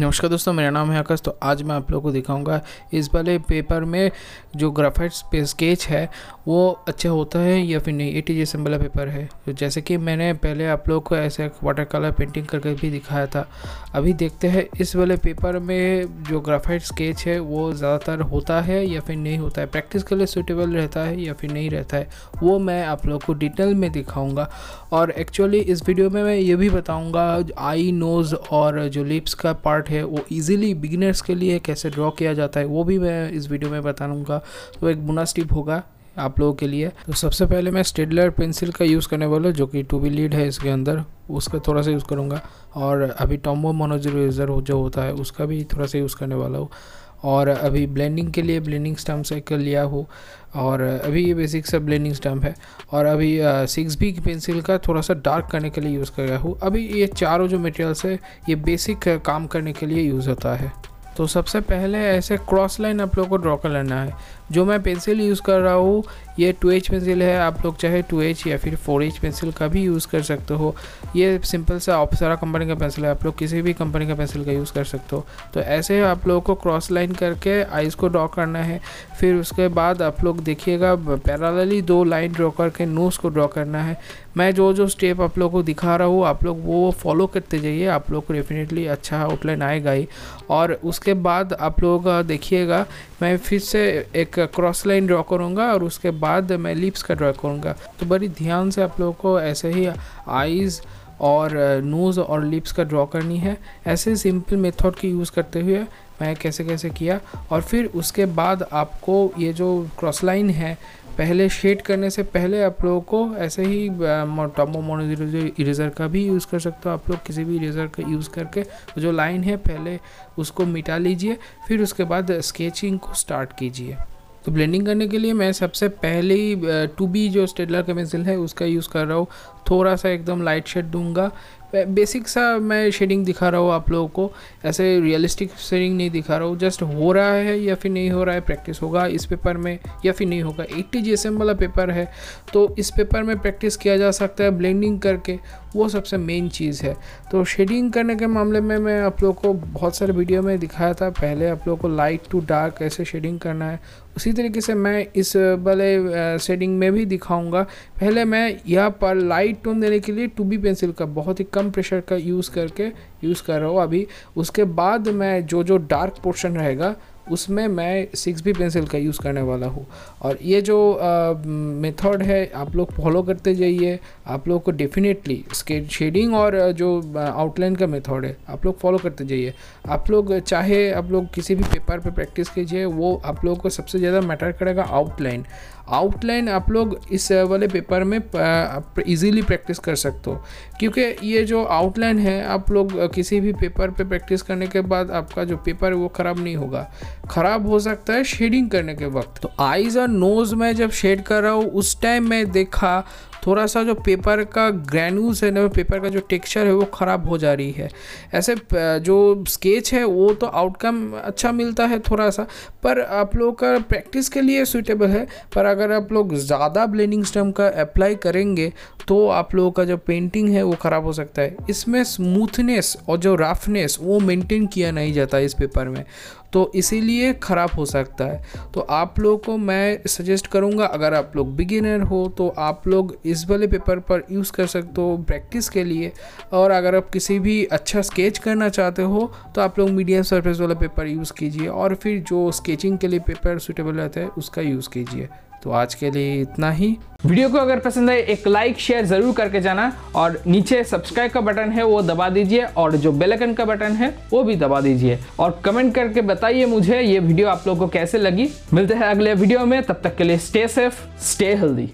नमस्कार दोस्तों मेरा नाम है आकाश तो आज मैं आप लोगों को दिखाऊंगा इस वाले पेपर में जो ग्राफाइट स्केच है वो अच्छा होता है या फिर नहीं एटी जैसे वाला पेपर है तो जैसे कि मैंने पहले आप लोग को ऐसे वाटर कलर पेंटिंग करके भी दिखाया था अभी देखते हैं इस वाले पेपर में जो ग्राफाइट स्केच है वो ज़्यादातर होता है या फिर नहीं होता है प्रैक्टिस के लिए सूटेबल रहता है या फिर नहीं रहता है वो मैं आप लोग को डिटेल में दिखाऊँगा और एक्चुअली इस वीडियो में मैं ये भी बताऊँगा आई नोज़ और जो लिप्स का पार्ट आर्ट है वो ईजिली बिगिनर्स के लिए कैसे ड्रॉ किया जाता है वो भी मैं इस वीडियो में बता लूँगा तो एक बुना स्टिप होगा आप लोगों के लिए तो सबसे पहले मैं स्टेडलर पेंसिल का यूज़ करने वाला जो कि टू बी लीड है इसके अंदर उसका थोड़ा सा यूज़ करूँगा और अभी टॉम्बो मोनोजर जो होता है उसका भी थोड़ा सा यूज़ करने वाला हूँ और अभी ब्लेंडिंग के लिए ब्लेंडिंग स्टम्प साइकिल लिया हो और अभी ये बेसिक सब ब्लेंडिंग स्टम्प है और अभी सिक्स बी की पेंसिल का थोड़ा सा डार्क करने के लिए यूज़ कर रहा हूँ अभी ये चारों जो मटेरियल्स है ये बेसिक काम करने के लिए यूज़ होता है तो सबसे पहले ऐसे क्रॉस लाइन आप लोगों को ड्रॉ कर लेना है जो मैं पेंसिल यूज़ कर रहा हूँ ये टू एच पेंसिल है आप लोग चाहे टू एच या फिर फोर एच पेंसिल का भी यूज़ कर सकते हो ये सिंपल सा ऑप्सरा कंपनी का पेंसिल है आप लोग किसी भी कंपनी का पेंसिल का यूज़ कर सकते हो तो ऐसे आप लोगों को क्रॉस लाइन करके आइज़ को ड्रॉ करना है फिर उसके बाद आप लोग देखिएगा पैरालली दो लाइन ड्रॉ करके नोज़ को ड्रॉ करना है मैं जो जो स्टेप आप लोग को दिखा रहा हूँ आप लोग वो फॉलो करते जाइए आप लोग को डेफिनेटली अच्छा आउटलाइन आएगा ही और उसके बाद आप लोग देखिएगा मैं फिर से एक क्रॉस लाइन ड्रॉ करूँगा और उसके बाद बाद मैं लिप्स का ड्रा करूँगा तो बड़ी ध्यान से आप लोगों को ऐसे ही आइज़ और नोज़ और लिप्स का ड्रॉ करनी है ऐसे सिंपल मेथड की यूज़ करते हुए मैं कैसे कैसे किया और फिर उसके बाद आपको ये जो क्रॉस लाइन है पहले शेड करने से पहले आप लोगों को ऐसे ही टॉम्बो मोनो इरेज़र का भी यूज़ कर सकते हो आप लोग किसी भी इरेज़र का यूज़ करके जो लाइन है पहले उसको मिटा लीजिए फिर उसके बाद स्केचिंग को स्टार्ट कीजिए तो ब्लेंडिंग करने के लिए मैं सबसे पहले टू बी जो स्टेडलर का पेंसिल है उसका यूज़ कर रहा हूँ थोड़ा सा एकदम लाइट शेड दूंगा बेसिक सा मैं शेडिंग दिखा रहा हूँ आप लोगों को ऐसे रियलिस्टिक शेडिंग नहीं दिखा रहा हूँ जस्ट हो रहा है या फिर नहीं हो रहा है प्रैक्टिस होगा इस पेपर में या फिर नहीं होगा 80 जीएसएम वाला पेपर है तो इस पेपर में प्रैक्टिस किया जा सकता है ब्लेंडिंग करके वो सबसे मेन चीज़ है तो शेडिंग करने के मामले में मैं आप लोग को बहुत सारे वीडियो में दिखाया था पहले आप लोग को लाइट टू डार्क ऐसे शेडिंग करना है उसी तरीके से मैं इस वाले शेडिंग में भी दिखाऊँगा पहले मैं यहाँ पर लाइट लाइट टोन देने के लिए टू बी पेंसिल का बहुत ही कम प्रेशर का यूज़ करके यूज़ कर रहा हूँ अभी उसके बाद मैं जो जो डार्क पोर्शन रहेगा उसमें मैं सिक्स बी पेंसिल का यूज़ करने वाला हूँ और ये जो मेथड है आप लोग फॉलो करते जाइए आप लोग को डेफिनेटली स्केट शेडिंग और जो आउटलाइन का मेथड है आप लोग फॉलो करते जाइए आप लोग चाहे आप लोग किसी भी पेपर पे प्रैक्टिस कीजिए वो आप लोगों को सबसे ज़्यादा मैटर करेगा आउटलाइन आउटलाइन आप लोग इस वाले पेपर में इजीली प्रैक्टिस कर सकते हो क्योंकि ये जो आउटलाइन है आप लोग किसी भी पेपर पे प्रैक्टिस करने के बाद आपका जो पेपर है वो ख़राब नहीं होगा ख़राब हो सकता है शेडिंग करने के वक्त तो आईज़ और नोज़ में जब शेड कर रहा हूँ उस टाइम मैं देखा थोड़ा सा जो पेपर का ग्रैनूस है ना पेपर का जो टेक्सचर है वो ख़राब हो जा रही है ऐसे जो स्केच है वो तो आउटकम अच्छा मिलता है थोड़ा सा पर आप लोग का प्रैक्टिस के लिए सूटेबल है पर अगर आप लोग ज़्यादा ब्लेंडिंग स्टम का अप्लाई करेंगे तो आप लोगों का जो पेंटिंग है वो ख़राब हो सकता है इसमें स्मूथनेस और जो रफनेस वो मेंटेन किया नहीं जाता इस पेपर में तो इसीलिए ख़राब हो सकता है तो आप लोगों को मैं सजेस्ट करूँगा अगर आप लोग बिगिनर हो तो आप लोग इस वाले पेपर पर यूज़ कर सकते हो प्रैक्टिस के लिए और अगर आप किसी भी अच्छा स्केच करना चाहते हो तो आप लोग मीडियम सरफेस वाला पेपर यूज़ कीजिए और फिर जो स्केचिंग के लिए पेपर सुटेबल रहता है उसका यूज़ कीजिए तो आज के लिए इतना ही वीडियो को अगर पसंद आए एक लाइक शेयर जरूर करके जाना और नीचे सब्सक्राइब का बटन है वो दबा दीजिए और जो बेल आइकन का बटन है वो भी दबा दीजिए और कमेंट करके बताइए मुझे ये वीडियो आप लोगों को कैसे लगी मिलते हैं अगले वीडियो में तब तक के लिए स्टे सेफ स्टे हेल्दी